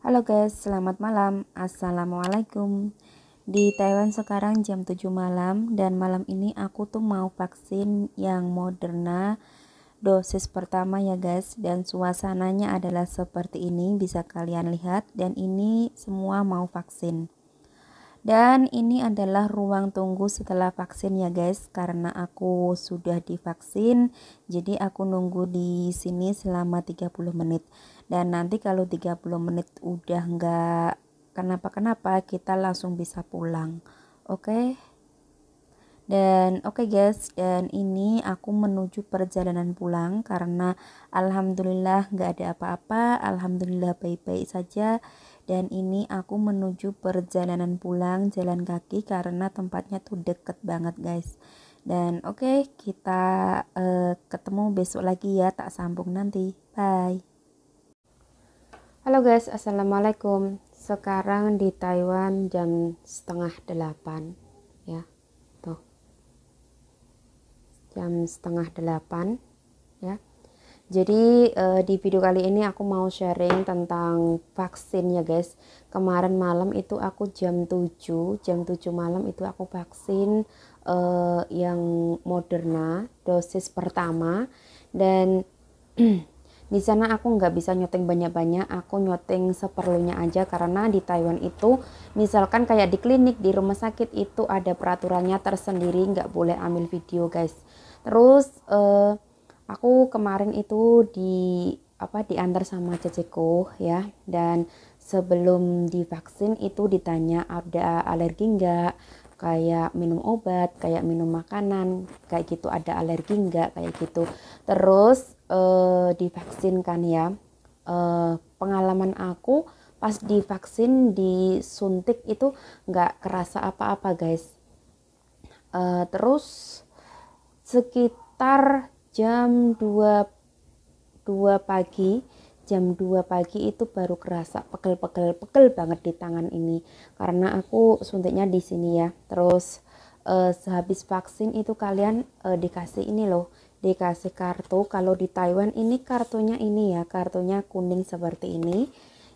Halo guys, selamat malam. Assalamualaikum. Di Taiwan sekarang jam 7 malam dan malam ini aku tuh mau vaksin yang Moderna dosis pertama ya guys dan suasananya adalah seperti ini bisa kalian lihat dan ini semua mau vaksin. Dan ini adalah ruang tunggu setelah vaksin ya guys karena aku sudah divaksin jadi aku nunggu di sini selama 30 menit dan nanti kalau 30 menit udah nggak kenapa-kenapa kita langsung bisa pulang oke okay? Dan oke okay guys, dan ini aku menuju perjalanan pulang karena alhamdulillah nggak ada apa-apa, alhamdulillah baik-baik saja. Dan ini aku menuju perjalanan pulang jalan kaki karena tempatnya tuh deket banget guys. Dan oke okay, kita uh, ketemu besok lagi ya, tak sambung nanti. Bye. Halo guys, assalamualaikum. Sekarang di Taiwan jam setengah delapan, ya, tuh jam setengah delapan, ya. Jadi eh, di video kali ini aku mau sharing tentang vaksin ya guys. Kemarin malam itu aku jam 7, jam 7 malam itu aku vaksin eh, yang Moderna dosis pertama dan Di sana aku nggak bisa nyuting banyak-banyak, aku nyuting seperlunya aja karena di Taiwan itu misalkan kayak di klinik, di rumah sakit itu ada peraturannya tersendiri nggak boleh ambil video guys. Terus eh, aku kemarin itu di apa diantar sama ceceku ya dan sebelum divaksin itu ditanya ada alergi nggak kayak minum obat, kayak minum makanan, kayak gitu ada alergi enggak kayak gitu. Terus uh, eh, divaksin kan ya. Uh, pengalaman aku pas divaksin disuntik itu enggak kerasa apa-apa guys. Uh, terus sekitar jam 2 2 pagi jam 2 pagi itu baru kerasa pegel-pegel-pegel banget di tangan ini karena aku suntiknya di sini ya terus uh, sehabis vaksin itu kalian uh, dikasih ini loh dikasih kartu kalau di Taiwan ini kartunya ini ya kartunya kuning seperti ini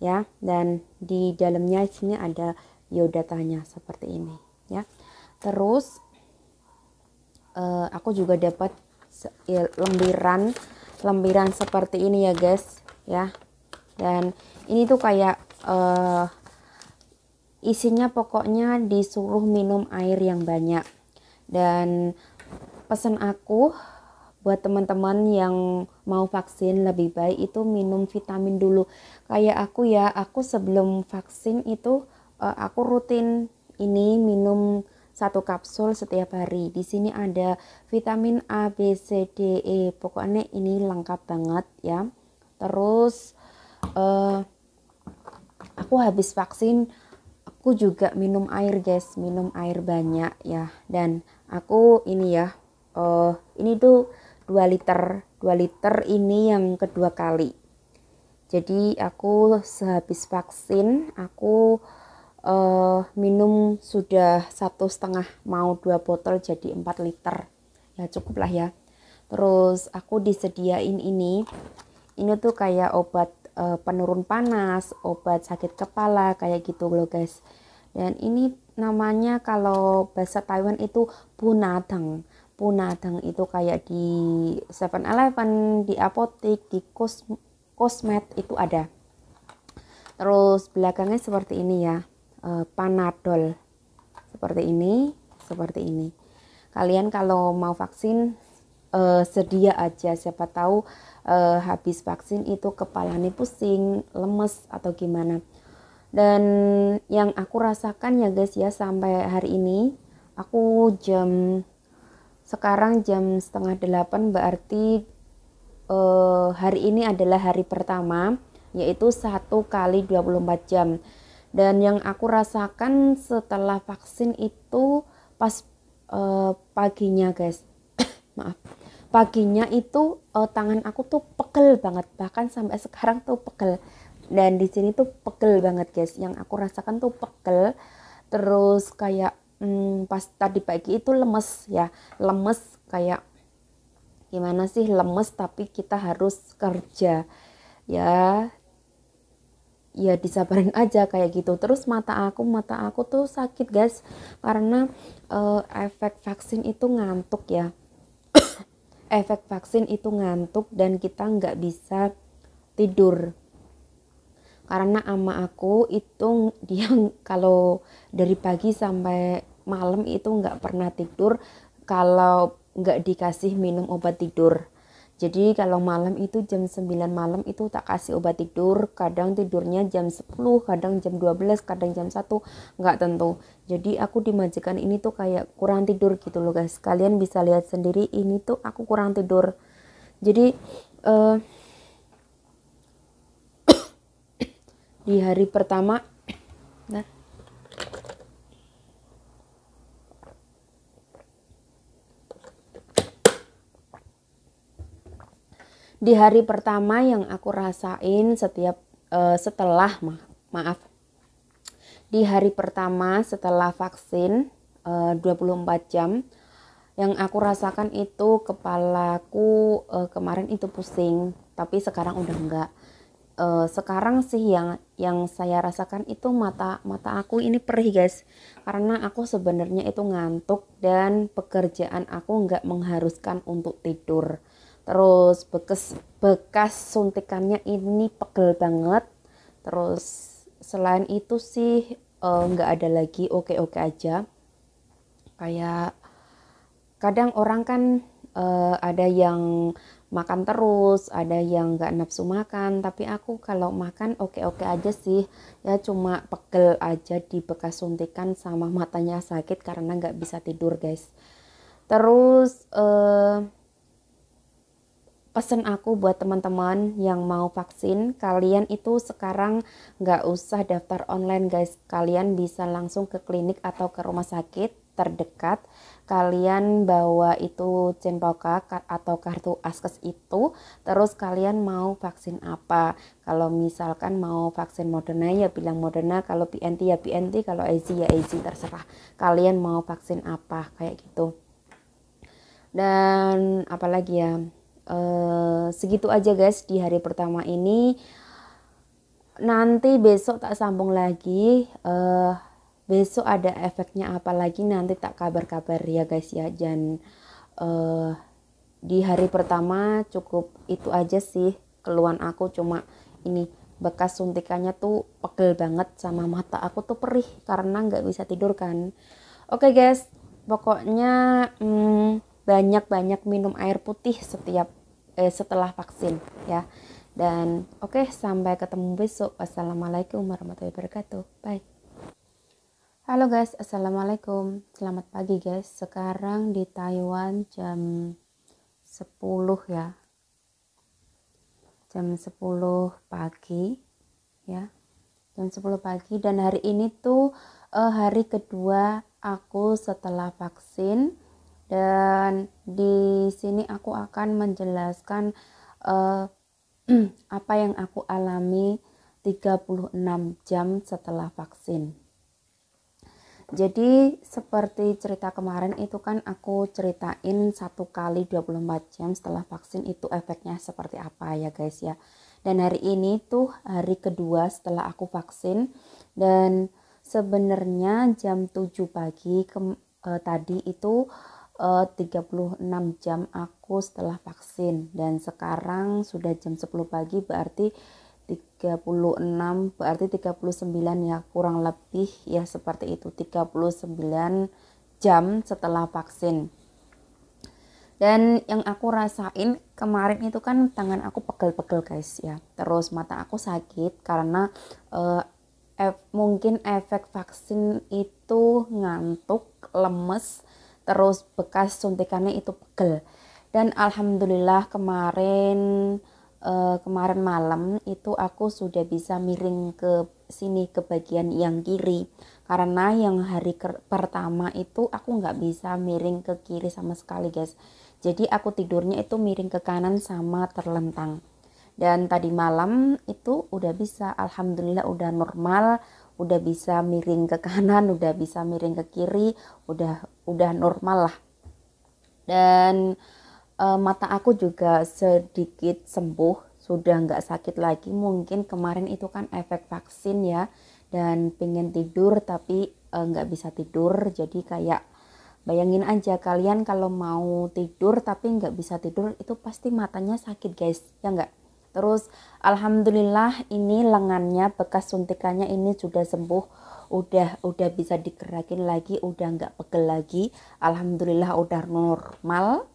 ya dan di dalamnya sini ada biodatanya seperti ini ya terus uh, aku juga dapat ya, lembiran lembiran seperti ini ya guys ya dan ini tuh kayak uh, isinya pokoknya disuruh minum air yang banyak dan pesan aku buat teman-teman yang mau vaksin lebih baik itu minum vitamin dulu kayak aku ya aku sebelum vaksin itu uh, aku rutin ini minum satu kapsul setiap hari. Di sini ada vitamin A, B, C, D, E. Pokoknya ini lengkap banget ya terus uh, aku habis vaksin aku juga minum air guys minum air banyak ya dan aku ini ya uh, ini tuh 2 liter 2 liter ini yang kedua kali jadi aku sehabis vaksin aku uh, minum sudah satu setengah mau dua botol jadi 4 liter ya cukup lah ya terus aku disediain ini ini tuh kayak obat e, penurun panas, obat sakit kepala kayak gitu loh guys. Dan ini namanya kalau bahasa Taiwan itu punadeng, punadeng itu kayak di 7-Eleven, di apotek, di kos kosmet itu ada. Terus belakangnya seperti ini ya, e, panadol. Seperti ini, seperti ini. Kalian kalau mau vaksin uh, sedia aja siapa tahu uh, habis vaksin itu kepalanya pusing lemes atau gimana dan yang aku rasakan ya guys ya sampai hari ini aku jam sekarang jam setengah delapan berarti uh, hari ini adalah hari pertama yaitu satu kali 24 jam dan yang aku rasakan setelah vaksin itu pas uh, paginya guys maaf paginya itu uh, tangan aku tuh pegel banget bahkan sampai sekarang tuh pegel dan di sini tuh pegel banget guys yang aku rasakan tuh pegel terus kayak hmm, pas tadi pagi itu lemes ya lemes kayak gimana sih lemes tapi kita harus kerja ya ya disabarin aja kayak gitu terus mata aku mata aku tuh sakit guys karena uh, efek vaksin itu ngantuk ya efek vaksin itu ngantuk dan kita nggak bisa tidur karena ama aku itu dia kalau dari pagi sampai malam itu nggak pernah tidur kalau nggak dikasih minum obat tidur jadi kalau malam itu jam 9 malam itu tak kasih obat tidur, kadang tidurnya jam 10, kadang jam 12, kadang jam 1, nggak tentu. Jadi aku di ini tuh kayak kurang tidur gitu loh guys. Kalian bisa lihat sendiri ini tuh aku kurang tidur. Jadi uh, di hari pertama di hari pertama yang aku rasain setiap uh, setelah ma maaf di hari pertama setelah vaksin eh, uh, 24 jam yang aku rasakan itu kepalaku uh, kemarin itu pusing tapi sekarang udah enggak uh, sekarang sih yang yang saya rasakan itu mata mata aku ini perih guys karena aku sebenarnya itu ngantuk dan pekerjaan aku enggak mengharuskan untuk tidur terus bekas bekas suntikannya ini pegel banget terus selain itu sih eh, nggak uh, ada lagi oke oke aja kayak kadang orang kan uh, ada yang makan terus ada yang nggak nafsu makan tapi aku kalau makan oke oke aja sih ya cuma pegel aja di bekas suntikan sama matanya sakit karena nggak bisa tidur guys terus uh, pesan aku buat teman-teman yang mau vaksin, kalian itu sekarang nggak usah daftar online guys. Kalian bisa langsung ke klinik atau ke rumah sakit terdekat. Kalian bawa itu cempoka atau kartu askes itu, terus kalian mau vaksin apa? Kalau misalkan mau vaksin Moderna ya bilang Moderna, kalau pnt ya pnt kalau AZ ya AZ terserah. Kalian mau vaksin apa kayak gitu. Dan apalagi ya? Eh, segitu aja guys di hari pertama ini. Nanti besok tak sambung lagi. Uh, besok ada efeknya apa lagi nanti tak kabar-kabar ya guys ya. Dan uh, di hari pertama cukup itu aja sih keluhan aku cuma ini bekas suntikannya tuh pegel banget sama mata aku tuh perih karena nggak bisa tidur kan. Oke okay guys, pokoknya banyak hmm, banyak-banyak minum air putih setiap eh, setelah vaksin ya. Dan oke, okay, sampai ketemu besok. Wassalamualaikum warahmatullahi wabarakatuh. Bye. Halo guys, assalamualaikum. Selamat pagi guys. Sekarang di Taiwan jam 10 ya. Jam 10 pagi ya. Jam 10 pagi dan hari ini tuh eh, hari kedua aku setelah vaksin dan di sini aku akan menjelaskan uh, apa yang aku alami 36 jam setelah vaksin. Jadi seperti cerita kemarin itu kan aku ceritain satu kali 24 jam setelah vaksin itu efeknya seperti apa ya guys ya. Dan hari ini tuh hari kedua setelah aku vaksin dan sebenarnya jam 7 pagi ke, eh, tadi itu Eh, uh, 36 jam aku setelah vaksin dan sekarang sudah jam 10 pagi berarti 36 berarti 39 ya kurang lebih ya seperti itu 39 jam setelah vaksin dan yang aku rasain kemarin itu kan tangan aku pegel-pegel guys ya terus mata aku sakit karena uh, ef mungkin efek vaksin itu ngantuk lemes terus bekas suntikannya itu pegel dan alhamdulillah kemarin uh, kemarin malam itu aku sudah bisa miring ke sini ke bagian yang kiri karena yang hari pertama itu aku nggak bisa miring ke kiri sama sekali guys jadi aku tidurnya itu miring ke kanan sama terlentang dan tadi malam itu udah bisa alhamdulillah udah normal udah bisa miring ke kanan udah bisa miring ke kiri udah udah normal lah dan e, mata aku juga sedikit sembuh sudah nggak sakit lagi mungkin kemarin itu kan efek vaksin ya dan pingin tidur tapi e, nggak bisa tidur jadi kayak bayangin aja kalian kalau mau tidur tapi nggak bisa tidur itu pasti matanya sakit guys ya nggak Terus alhamdulillah ini lengannya bekas suntikannya ini sudah sembuh udah udah bisa digerakin lagi udah nggak pegel lagi alhamdulillah udah normal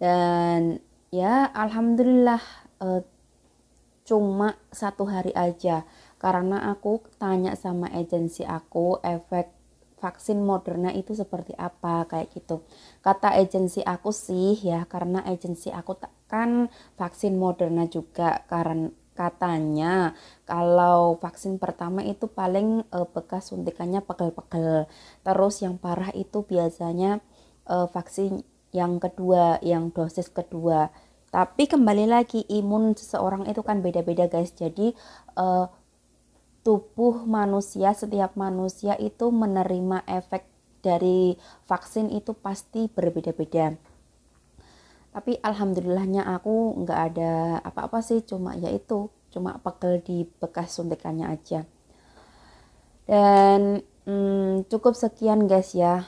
dan ya alhamdulillah eh, cuma satu hari aja karena aku tanya sama agensi aku efek vaksin Moderna itu seperti apa kayak gitu kata agensi aku sih ya karena agensi aku tak menggunakan vaksin Moderna juga karena katanya kalau vaksin pertama itu paling uh, bekas suntikannya pegel-pegel. Terus yang parah itu biasanya uh, vaksin yang kedua, yang dosis kedua. Tapi kembali lagi imun seseorang itu kan beda-beda guys. Jadi uh, tubuh manusia setiap manusia itu menerima efek dari vaksin itu pasti berbeda-beda tapi alhamdulillahnya aku nggak ada apa-apa sih cuma ya itu cuma pegel di bekas suntikannya aja dan hmm, cukup sekian guys ya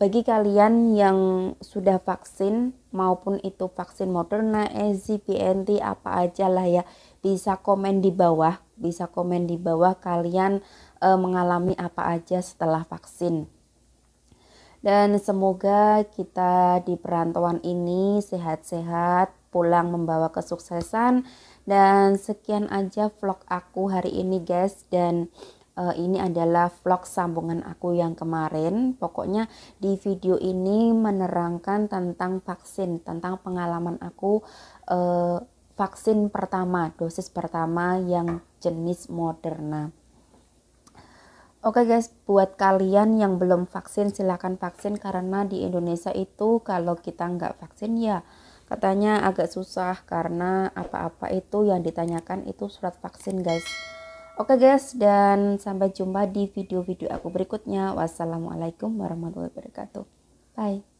bagi kalian yang sudah vaksin maupun itu vaksin Moderna, AZ, BNT apa aja lah ya bisa komen di bawah bisa komen di bawah kalian e, mengalami apa aja setelah vaksin dan semoga kita di perantauan ini sehat-sehat, pulang membawa kesuksesan dan sekian aja vlog aku hari ini guys dan uh, ini adalah vlog sambungan aku yang kemarin. Pokoknya di video ini menerangkan tentang vaksin, tentang pengalaman aku uh, vaksin pertama, dosis pertama yang jenis Moderna. Oke okay guys, buat kalian yang belum vaksin silahkan vaksin karena di Indonesia itu kalau kita nggak vaksin ya katanya agak susah karena apa-apa itu yang ditanyakan itu surat vaksin guys. Oke okay guys dan sampai jumpa di video-video aku berikutnya. Wassalamualaikum warahmatullahi wabarakatuh. Bye.